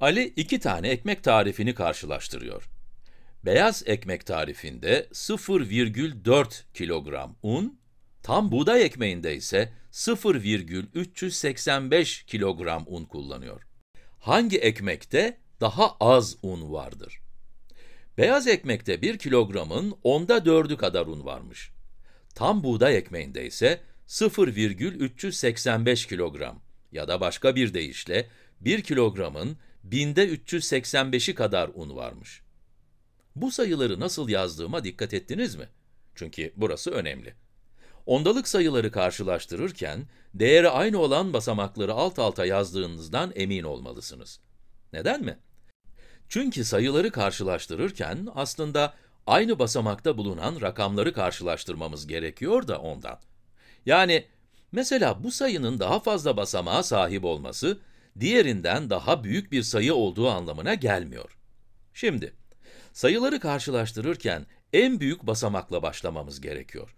Ali iki tane ekmek tarifini karşılaştırıyor. Beyaz ekmek tarifinde 0,4 kilogram un, tam buğday ekmeğinde ise 0,385 kilogram un kullanıyor. Hangi ekmekte daha az un vardır? Beyaz ekmekte 1 kilogramın onda 4'ü kadar un varmış. Tam buğday ekmeğinde ise 0,385 kilogram ya da başka bir deyişle 1 kilogramın binde 385'i kadar un varmış. Bu sayıları nasıl yazdığıma dikkat ettiniz mi? Çünkü burası önemli. Ondalık sayıları karşılaştırırken, değeri aynı olan basamakları alt alta yazdığınızdan emin olmalısınız. Neden mi? Çünkü sayıları karşılaştırırken aslında aynı basamakta bulunan rakamları karşılaştırmamız gerekiyor da ondan. Yani mesela bu sayının daha fazla basamağa sahip olması, diğerinden daha büyük bir sayı olduğu anlamına gelmiyor. Şimdi, sayıları karşılaştırırken en büyük basamakla başlamamız gerekiyor.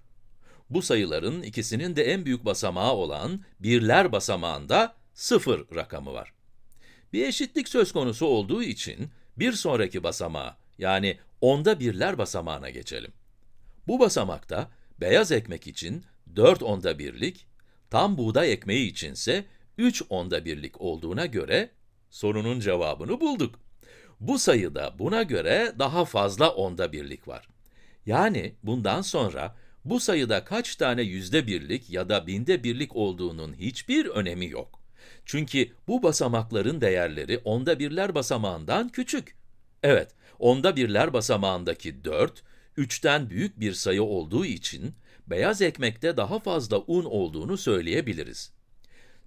Bu sayıların ikisinin de en büyük basamağı olan birler basamağında sıfır rakamı var. Bir eşitlik söz konusu olduğu için bir sonraki basamağa yani onda birler basamağına geçelim. Bu basamakta beyaz ekmek için 4 onda birlik, tam buğday ekmeği içinse 3 onda birlik olduğuna göre sorunun cevabını bulduk. Bu sayıda buna göre daha fazla onda birlik var. Yani bundan sonra bu sayıda kaç tane yüzde birlik ya da binde birlik olduğunun hiçbir önemi yok. Çünkü bu basamakların değerleri onda birler basamağından küçük. Evet, onda birler basamağındaki 4, 3'ten büyük bir sayı olduğu için beyaz ekmekte daha fazla un olduğunu söyleyebiliriz.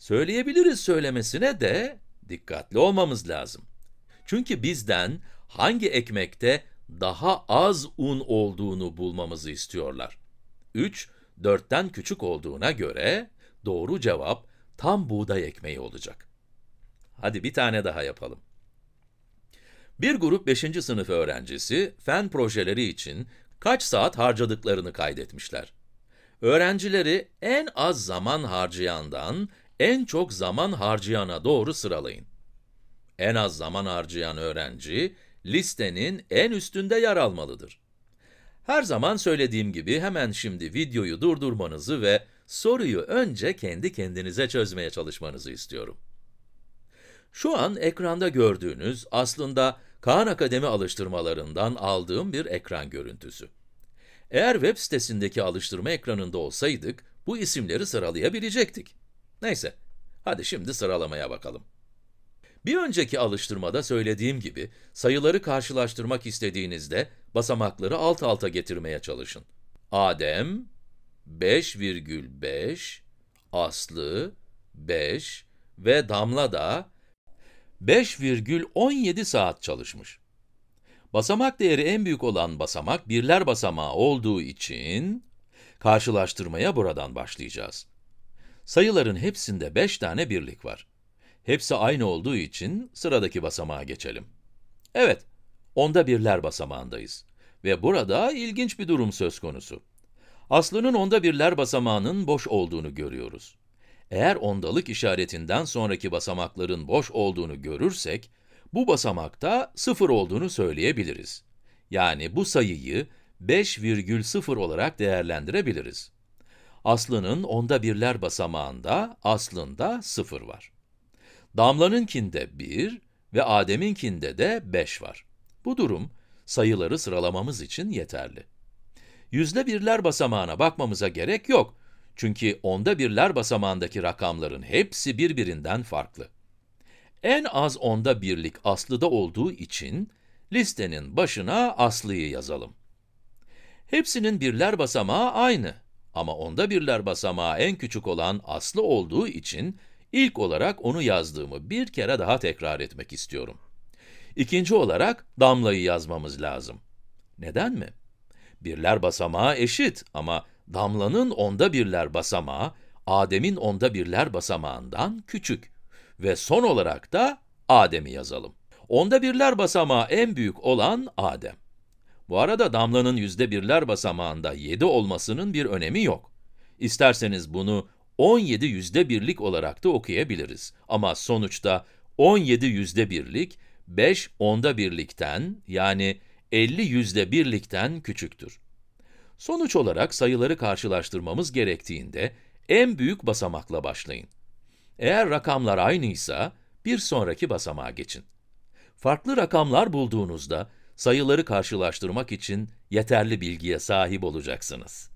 Söyleyebiliriz söylemesine de dikkatli olmamız lazım. Çünkü bizden hangi ekmekte daha az un olduğunu bulmamızı istiyorlar. 3, 4'ten küçük olduğuna göre doğru cevap tam buğday ekmeği olacak. Hadi bir tane daha yapalım. Bir grup 5. sınıf öğrencisi fen projeleri için kaç saat harcadıklarını kaydetmişler. Öğrencileri en az zaman harcayandan en çok zaman harcayana doğru sıralayın. En az zaman harcayan öğrenci, listenin en üstünde yer almalıdır. Her zaman söylediğim gibi hemen şimdi videoyu durdurmanızı ve soruyu önce kendi kendinize çözmeye çalışmanızı istiyorum. Şu an ekranda gördüğünüz aslında Khan Akademi alıştırmalarından aldığım bir ekran görüntüsü. Eğer web sitesindeki alıştırma ekranında olsaydık, bu isimleri sıralayabilecektik. Neyse, hadi şimdi sıralamaya bakalım. Bir önceki alıştırmada söylediğim gibi, sayıları karşılaştırmak istediğinizde basamakları alt alta getirmeye çalışın. Adem 5,5, Aslı 5 ve Damla da 5,17 saat çalışmış. Basamak değeri en büyük olan basamak birler basamağı olduğu için karşılaştırmaya buradan başlayacağız. Sayıların hepsinde 5 tane birlik var. Hepsi aynı olduğu için sıradaki basamağa geçelim. Evet, onda birler basamağındayız. Ve burada ilginç bir durum söz konusu. Aslının onda birler basamağının boş olduğunu görüyoruz. Eğer ondalık işaretinden sonraki basamakların boş olduğunu görürsek, bu basamakta 0 olduğunu söyleyebiliriz. Yani bu sayıyı 5,0 olarak değerlendirebiliriz. Aslının onda birler basamağında aslında sıfır var. Damlanınkinde bir ve Adem'inkinde de beş var. Bu durum sayıları sıralamamız için yeterli. Yüzde birler basamağına bakmamıza gerek yok. Çünkü onda birler basamağındaki rakamların hepsi birbirinden farklı. En az onda birlik aslıda olduğu için listenin başına aslıyı yazalım. Hepsinin birler basamağı aynı. Ama onda birler basamağı en küçük olan aslı olduğu için ilk olarak onu yazdığımı bir kere daha tekrar etmek istiyorum. İkinci olarak damlayı yazmamız lazım. Neden mi? Birler basamağı eşit ama damlanın onda birler basamağı, Adem'in onda birler basamağından küçük. Ve son olarak da Adem'i yazalım. Onda birler basamağı en büyük olan Adem. Bu arada damlanın yüzde birler basamağında 7 olmasının bir önemi yok. İsterseniz bunu 17 yüzde birlik olarak da okuyabiliriz. Ama sonuçta 17 yüzde birlik 5 onda birlikten yani 50 yüzde birlikten küçüktür. Sonuç olarak sayıları karşılaştırmamız gerektiğinde en büyük basamakla başlayın. Eğer rakamlar aynıysa bir sonraki basamağa geçin. Farklı rakamlar bulduğunuzda sayıları karşılaştırmak için yeterli bilgiye sahip olacaksınız.